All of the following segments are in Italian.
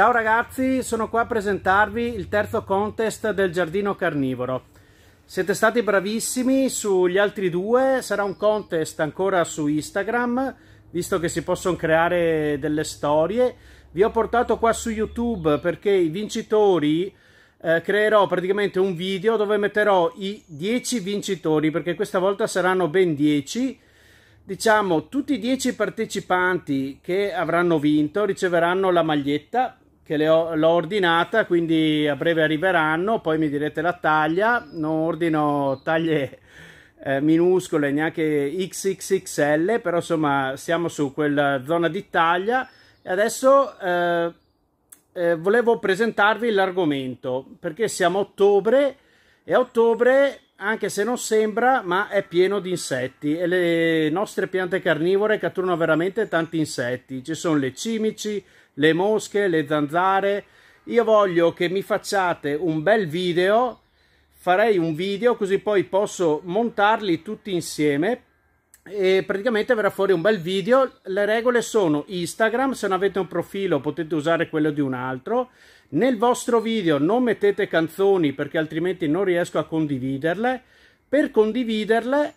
Ciao ragazzi, sono qua a presentarvi il terzo contest del giardino carnivoro. Siete stati bravissimi sugli altri due, sarà un contest ancora su Instagram, visto che si possono creare delle storie. Vi ho portato qua su YouTube perché i vincitori eh, creerò praticamente un video dove metterò i 10 vincitori, perché questa volta saranno ben 10 diciamo tutti i 10 partecipanti che avranno vinto riceveranno la maglietta che l'ho ordinata, quindi a breve arriveranno, poi mi direte la taglia, non ordino taglie eh, minuscole, neanche XXXL, però insomma siamo su quella eh, zona di taglia e adesso eh, eh, volevo presentarvi l'argomento perché siamo ottobre e ottobre anche se non sembra, ma è pieno di insetti e le nostre piante carnivore catturano veramente tanti insetti. Ci sono le cimici, le mosche, le zanzare. Io voglio che mi facciate un bel video, farei un video così poi posso montarli tutti insieme e praticamente verrà fuori un bel video. Le regole sono Instagram, se non avete un profilo potete usare quello di un altro. Nel vostro video non mettete canzoni perché altrimenti non riesco a condividerle. Per condividerle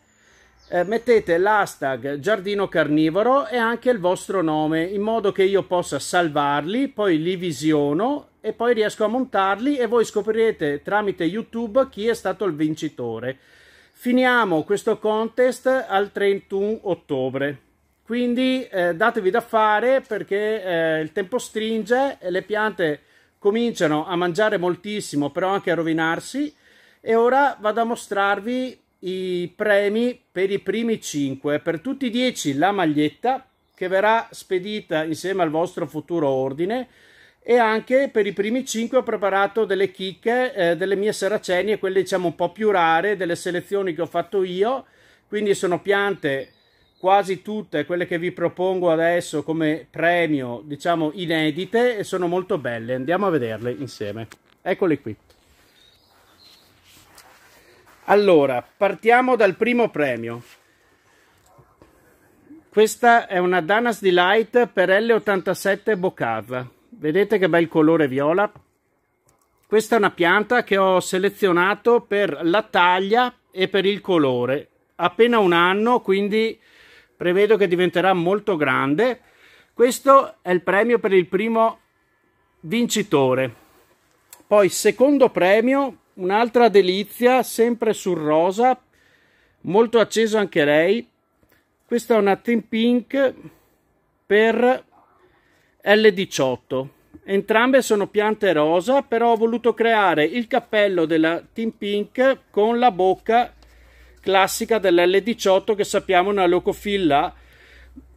eh, mettete l'hashtag giardino carnivoro e anche il vostro nome in modo che io possa salvarli, poi li visiono e poi riesco a montarli e voi scoprirete tramite YouTube chi è stato il vincitore. Finiamo questo contest al 31 ottobre, quindi eh, datevi da fare perché eh, il tempo stringe e le piante cominciano a mangiare moltissimo, però anche a rovinarsi. E ora vado a mostrarvi i premi per i primi 5. Per tutti i 10 la maglietta che verrà spedita insieme al vostro futuro ordine e anche per i primi 5 ho preparato delle chicche eh, delle mie seracenie, quelle diciamo un po' più rare, delle selezioni che ho fatto io, quindi sono piante quasi tutte quelle che vi propongo adesso come premio, diciamo inedite e sono molto belle, andiamo a vederle insieme. Eccole qui. Allora, partiamo dal primo premio. Questa è una Danas Delight per L87 Bocav. Vedete che bel colore viola? Questa è una pianta che ho selezionato per la taglia e per il colore. Appena un anno, quindi prevedo che diventerà molto grande. Questo è il premio per il primo vincitore. Poi secondo premio, un'altra delizia, sempre sul rosa, molto acceso anche lei. Questa è una Team Pink per l18. Entrambe sono piante rosa, però ho voluto creare il cappello della Team Pink con la bocca classica dell'L18 che sappiamo è una locofilla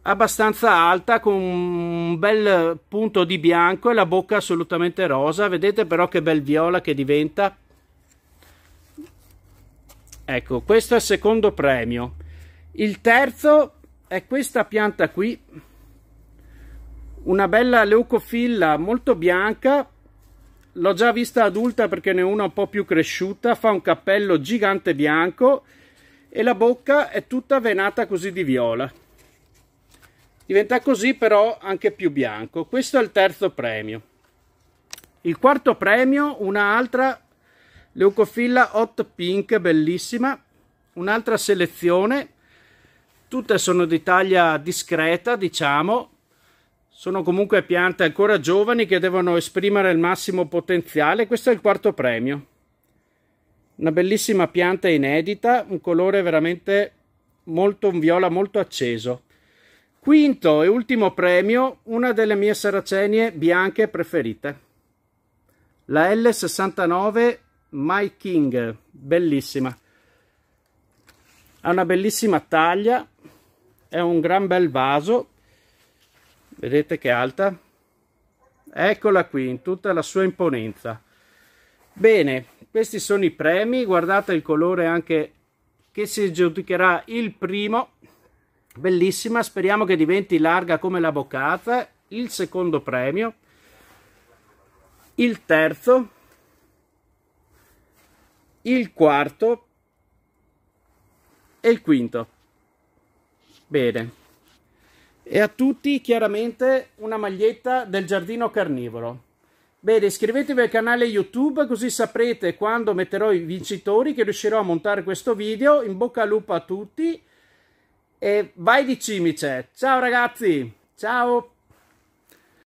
abbastanza alta con un bel punto di bianco e la bocca assolutamente rosa. Vedete però che bel viola che diventa. Ecco, questo è il secondo premio. Il terzo è questa pianta qui una bella leucofilla molto bianca l'ho già vista adulta perché ne è una un po' più cresciuta, fa un cappello gigante bianco e la bocca è tutta venata così di viola. Diventa così però anche più bianco. Questo è il terzo premio. Il quarto premio, un'altra leucofilla hot pink, bellissima, un'altra selezione. Tutte sono di taglia discreta, diciamo, sono comunque piante ancora giovani che devono esprimere il massimo potenziale, questo è il quarto premio. Una bellissima pianta inedita, un colore veramente molto un viola molto acceso. Quinto e ultimo premio, una delle mie saracenie bianche preferite. La L69 My King, bellissima. Ha una bellissima taglia, è un gran bel vaso vedete che alta eccola qui in tutta la sua imponenza bene questi sono i premi guardate il colore anche che si giudicherà il primo bellissima speriamo che diventi larga come la boccata il secondo premio il terzo il quarto e il quinto bene e a tutti chiaramente una maglietta del giardino carnivoro. Bene, iscrivetevi al canale YouTube così saprete quando metterò i vincitori che riuscirò a montare questo video. In bocca al lupo a tutti e vai di cimice. Ciao ragazzi, ciao!